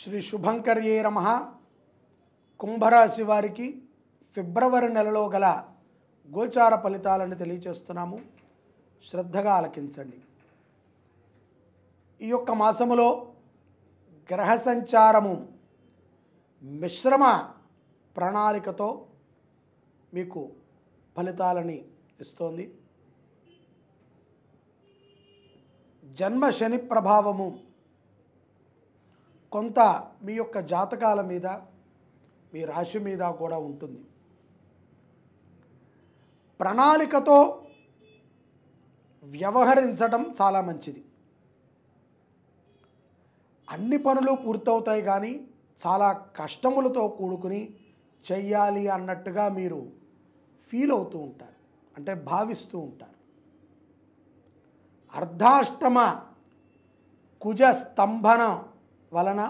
శ్రీ ఏ రమ కుంభరాశి వారికి ఫిబ్రవరి నెలలో గల గోచార ఫలితాలను తెలియచేస్తున్నాము శ్రద్ధగా ఆలకించండి ఈ యొక్క మాసములో గ్రహ సంచారము మిశ్రమ ప్రణాళికతో మీకు ఫలితాలని ఇస్తోంది జన్మ శని ప్రభావము కొంత మీ యొక్క జాతకాల మీద మీ రాశి మీద కూడా ఉంటుంది ప్రణాళికతో వ్యవహరించడం చాలా మంచిది అన్ని పనులు పూర్తవుతాయి కానీ చాలా కష్టములతో కూడుకుని చెయ్యాలి అన్నట్టుగా మీరు ఫీల్ అవుతూ ఉంటారు అంటే భావిస్తూ ఉంటారు అర్ధాష్టమ కుజ స్తంభనం వలన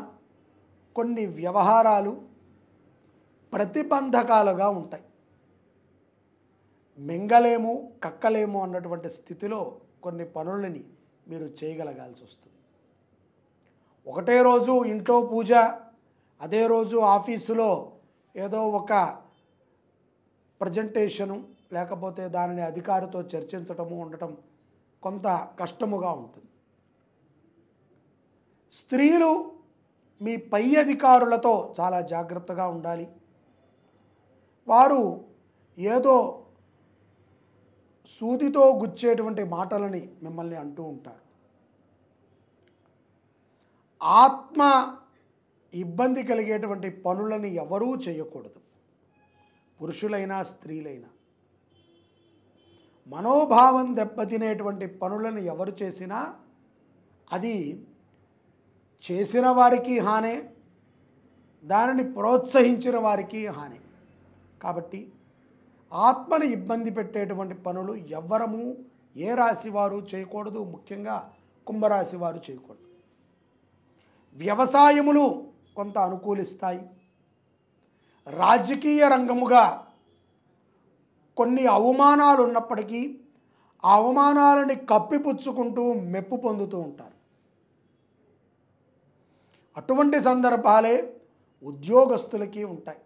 కొన్ని వ్యవహారాలు ప్రతిబంధకాలుగా ఉంటాయి మింగలేము కక్కలేము అన్నటువంటి స్థితిలో కొన్ని పనులని మీరు చేయగలగాల్సి వస్తుంది ఒకటే రోజు ఇంట్లో పూజ అదే రోజు ఆఫీసులో ఏదో ఒక ప్రజెంటేషను లేకపోతే దానిని అధికారితో చర్చించటము ఉండటం కొంత కష్టముగా ఉంటుంది స్త్రీలు మీ పై అధికారులతో చాలా జాగ్రత్తగా ఉండాలి వారు ఏదో సూదితో గుచ్చేటువంటి మాటలని మిమ్మల్ని అంటూ ఉంటారు ఆత్మ ఇబ్బంది కలిగేటువంటి పనులని ఎవరూ చేయకూడదు పురుషులైనా స్త్రీలైనా మనోభావం దెబ్బతినేటువంటి పనులను ఎవరు చేసినా అది చేసిన వారికి హాని దానిని ప్రోత్సహించిన వారికి హాని కాబట్టి ఆత్మను ఇబ్బంది పెట్టేటువంటి పనులు ఎవ్వరము ఏ రాశి వారు చేయకూడదు ముఖ్యంగా కుంభరాశి వారు చేయకూడదు వ్యవసాయములు కొంత అనుకూలిస్తాయి రాజకీయ రంగముగా కొన్ని అవమానాలు ఉన్నప్పటికీ ఆ అవమానాలని కప్పిపుచ్చుకుంటూ మెప్పు పొందుతూ ఉంటారు అటువంటి సందర్భాలే ఉద్యోగస్తులకి ఉంటాయి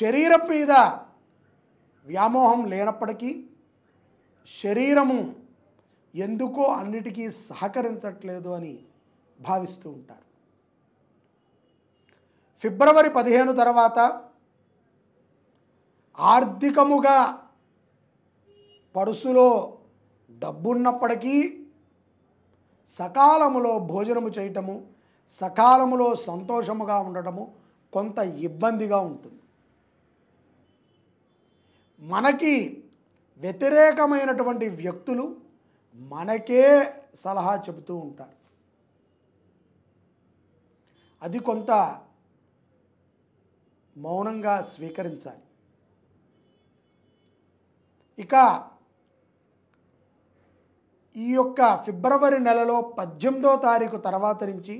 శరీరం మీద వ్యామోహం లేనప్పటికీ శరీరము ఎందుకో అన్నిటికీ సహకరించట్లేదు అని భావిస్తూ ఉంటారు ఫిబ్రవరి పదిహేను తర్వాత ఆర్థికముగా పరుసులో డబ్బున్నప్పటికీ సకాలములో భోజనము చేయటము సకాలములో సంతోషముగా ఉండటము కొంత ఇబ్బందిగా ఉంటుంది మనకి వ్యతిరేకమైనటువంటి వ్యక్తులు మనకే సలహా చెబుతూ ఉంటారు అది కొంత మౌనంగా స్వీకరించాలి ఇక ఈ యొక్క ఫిబ్రవరి నెలలో పద్దెనిమిదో తారీఖు తర్వాత నుంచి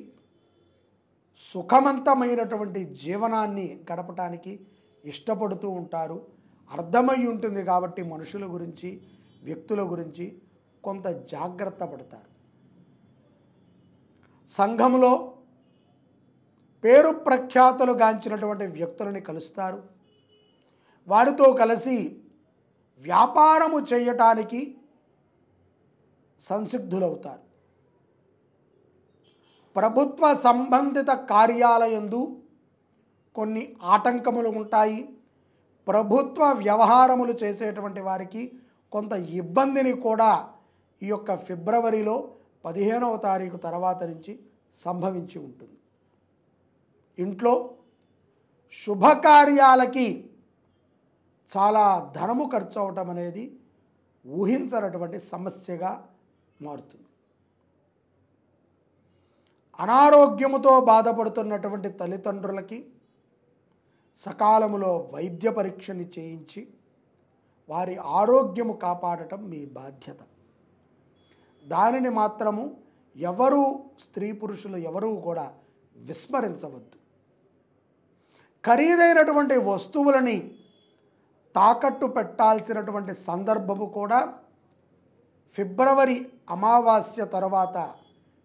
సుఖమంతమైనటువంటి జీవనాన్ని గడపటానికి ఇష్టపడుతూ ఉంటారు అర్థమై ఉంటుంది కాబట్టి మనుషుల గురించి వ్యక్తుల గురించి కొంత జాగ్రత్త పడతారు సంఘంలో పేరు ప్రఖ్యాతలు గాంచినటువంటి వ్యక్తులని కలుస్తారు వారితో కలిసి వ్యాపారము చేయటానికి సంసిద్ధులవుతారు ప్రభుత్వ సంబంధిత కార్యాలయందు కొన్ని ఆటంకములు ఉంటాయి ప్రభుత్వ వ్యవహారములు చేసేటువంటి వారికి కొంత ఇబ్బందిని కూడా ఈ యొక్క ఫిబ్రవరిలో పదిహేనవ తారీఖు తర్వాత నుంచి సంభవించి ఉంటుంది ఇంట్లో శుభకార్యాలకి చాలా ధనము ఖర్చు అవటం అనేది ఊహించనటువంటి సమస్యగా మారుతుంది అనారోగ్యముతో బాధపడుతున్నటువంటి తల్లిదండ్రులకి సకాలములో వైద్య పరీక్షని చేయించి వారి ఆరోగ్యము కాపాడటం మీ బాధ్యత దానిని మాత్రము ఎవరు స్త్రీ పురుషులు ఎవరూ కూడా విస్మరించవద్దు ఖరీదైనటువంటి వస్తువులని తాకట్టు పెట్టాల్సినటువంటి సందర్భము కూడా ఫిబ్రవరి అమావాస్య తర్వాత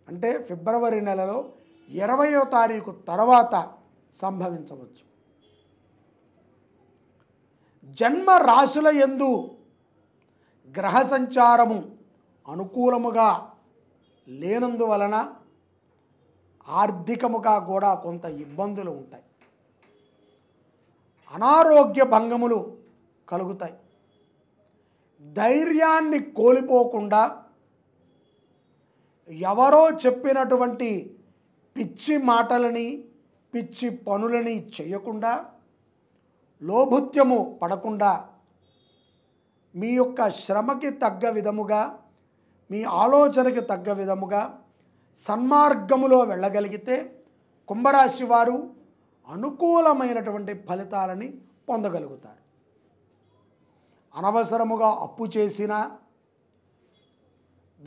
అంటే ఫిబ్రవరి నెలలో ఇరవయో తారీఖు తర్వాత సంభవించవచ్చు జన్మ రాశుల ఎందు గ్రహ సంచారము అనుకూలముగా లేనందువలన ఆర్థికముగా కూడా కొంత ఇబ్బందులు ఉంటాయి అనారోగ్య భంగములు కలుగుతాయి ధైర్యాన్ని కోల్పోకుండా ఎవరో చెప్పినటువంటి పిచ్చి మాటలని పిచ్చి పనులని చేయకుండా లోభుత్యము పడకుండా మీ యొక్క శ్రమకి తగ్గ విధముగా మీ ఆలోచనకి తగ్గ విధముగా సన్మార్గములో వెళ్ళగలిగితే కుంభరాశి వారు అనుకూలమైనటువంటి ఫలితాలని పొందగలుగుతారు అనవసరముగా అప్పు చేసిన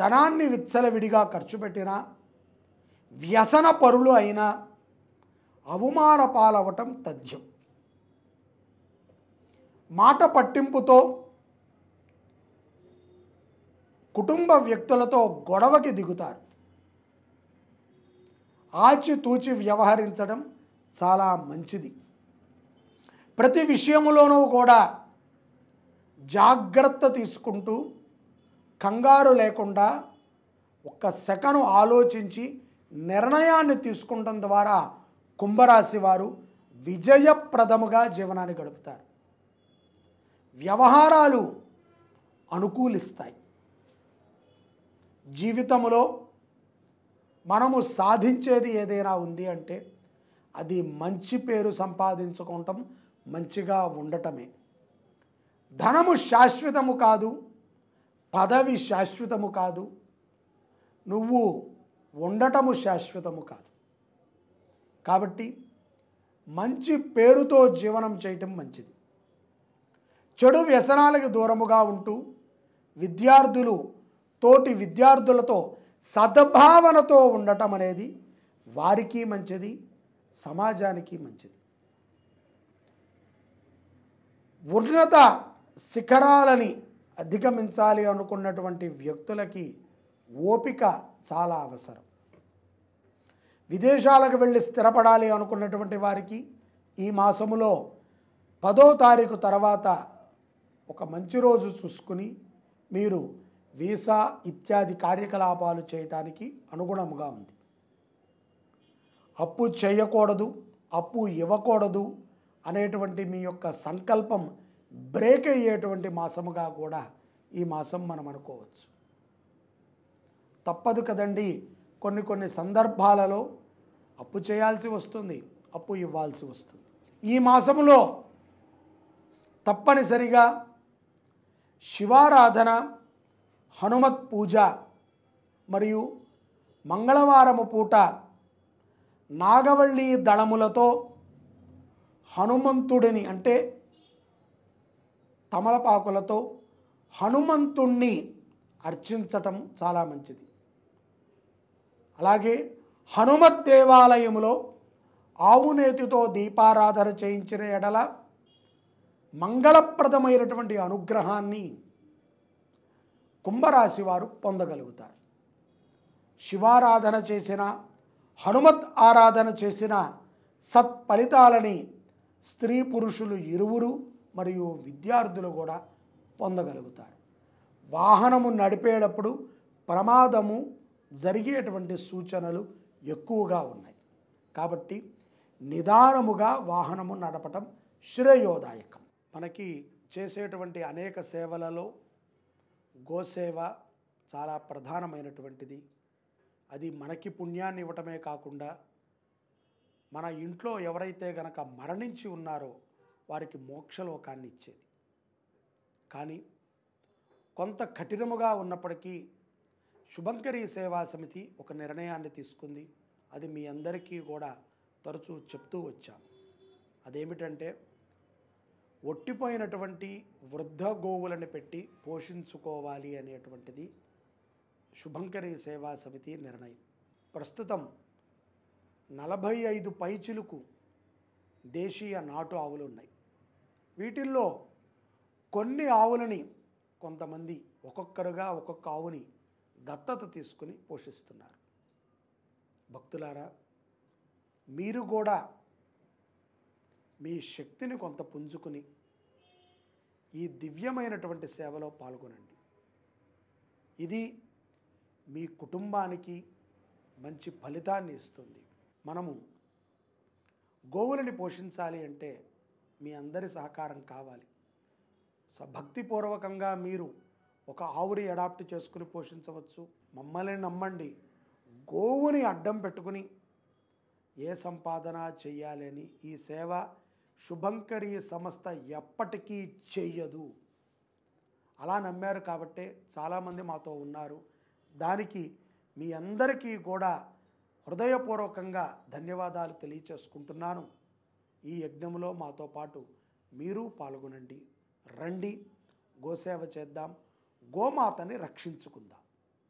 ధనాన్ని విచ్చలవిడిగా ఖర్చు పెట్టిన వ్యసన పరులు అయిన అవమాన పాలవటం తథ్యం మాట పట్టింపుతో కుటుంబ వ్యక్తులతో గొడవకి దిగుతారు ఆచితూచి వ్యవహరించడం చాలా మంచిది ప్రతి విషయంలోనూ కూడా జాగ్రత్త తీసుకుంటూ కంగారు లేకుండా ఒక్క సెకను ఆలోచించి నిర్ణయాన్ని తీసుకుంటం ద్వారా కుంభరాశి వారు విజయప్రదముగా జీవనాన్ని గడుపుతారు వ్యవహారాలు అనుకూలిస్తాయి జీవితంలో మనము సాధించేది ఏదైనా ఉంది అంటే అది మంచి పేరు సంపాదించుకోవటం మంచిగా ఉండటమే ధనము శాశ్వతము కాదు పదవి శాశ్వతము కాదు నువ్వు ఉండటము శాశ్వతము కాదు కాబట్టి మంచి పేరుతో జీవనం చేయటం మంచిది చెడు వ్యసనాలకు దూరముగా ఉంటూ విద్యార్థులు తోటి విద్యార్థులతో సద్భావనతో ఉండటం అనేది వారికి మంచిది సమాజానికి మంచిది ఉన్నత శిఖరాలని అధిగమించాలి అనుకున్నటువంటి వ్యక్తులకి ఓపిక చాలా అవసరం విదేశాలకు వెళ్ళి స్థిరపడాలి అనుకున్నటువంటి వారికి ఈ మాసములో పదో తారీఖు తర్వాత ఒక మంచి రోజు చూసుకుని మీరు వీసా ఇత్యాది కార్యకలాపాలు చేయటానికి అనుగుణంగా ఉంది అప్పు చేయకూడదు అప్పు ఇవ్వకూడదు అనేటువంటి మీ యొక్క సంకల్పం బ్రేక్ అయ్యేటువంటి మాసముగా కూడా ఈ మాసం మనం అనుకోవచ్చు తప్పదు కదండి కొన్ని కొన్ని సందర్భాలలో అప్పు చేయాల్సి వస్తుంది అప్పు ఇవ్వాల్సి వస్తుంది ఈ మాసములో తప్పనిసరిగా శివారాధన హనుమత్ పూజ మరియు మంగళవారము పూట నాగవల్లి దళములతో హనుమంతుడిని అంటే తమలపాకులతో హనుమంతుణ్ణి అర్చించటం చాలా మంచిది అలాగే హనుమత్ దేవాలయములో ఆవునేతితో దీపారాధన చేయించిన ఎడల మంగళప్రదమైనటువంటి అనుగ్రహాన్ని కుంభరాశి వారు పొందగలుగుతారు శివారాధన చేసిన హనుమత్ ఆరాధన చేసిన సత్ఫలితాలని స్త్రీ పురుషులు ఇరువురు మరియు విద్యార్థులు కూడా పొందగలుగుతారు వాహనము నడిపేటప్పుడు ప్రమాదము జరిగేటువంటి సూచనలు ఎక్కువగా ఉన్నాయి కాబట్టి నిదానముగా వాహనము నడపటం శ్రేయోదాయకం మనకి చేసేటువంటి అనేక సేవలలో గోసేవ చాలా ప్రధానమైనటువంటిది అది మనకి పుణ్యాన్ని ఇవ్వటమే కాకుండా మన ఇంట్లో ఎవరైతే గనక మరణించి ఉన్నారో వారికి మోక్షలోకాన్ని ఇచ్చేది కానీ కొంత కఠినముగా ఉన్నప్పటికీ శుభంకరి సేవా సమితి ఒక నిర్ణయాన్ని తీసుకుంది అది మీ అందరికీ కూడా తరచూ చెప్తూ వచ్చాం అదేమిటంటే ఒట్టిపోయినటువంటి వృద్ధ గోవులను పెట్టి పోషించుకోవాలి అనేటువంటిది శుభంకరి సేవా సమితి నిర్ణయం ప్రస్తుతం నలభై ఐదు పైచులకు దేశీయ నాటు ఆవులు ఉన్నాయి వీటిల్లో కొన్ని ఆవులని కొంతమంది ఒక్కొక్కరుగా ఒక్కొక్క ఆవుని దత్తత తీసుకుని పోషిస్తున్నారు భక్తులారా మీరు కూడా మీ శక్తిని కొంత పుంజుకుని ఈ దివ్యమైనటువంటి సేవలో పాల్గొనండి ఇది మీ కుటుంబానికి మంచి ఫలితాన్ని ఇస్తుంది మనము గోవులని పోషించాలి అంటే మీ అందరి సహకారం కావాలి భక్తిపూర్వకంగా మీరు ఒక ఆవుని అడాప్ట్ చేసుకుని పోషించవచ్చు మమ్మల్ని నమ్మండి గోవుని అడ్డం పెట్టుకుని ఏ సంపాదన చెయ్యాలని ఈ సేవ శుభంకరి సంస్థ ఎప్పటికీ చెయ్యదు అలా నమ్మారు కాబట్టే చాలామంది మాతో ఉన్నారు దానికి మీ అందరికీ కూడా హృదయపూర్వకంగా ధన్యవాదాలు తెలియచేసుకుంటున్నాను ఈ యజ్ఞంలో మాతో పాటు మీరు పాల్గొనండి రండి గోసేవ చేద్దాం గోమాతని రక్షించుకుందాం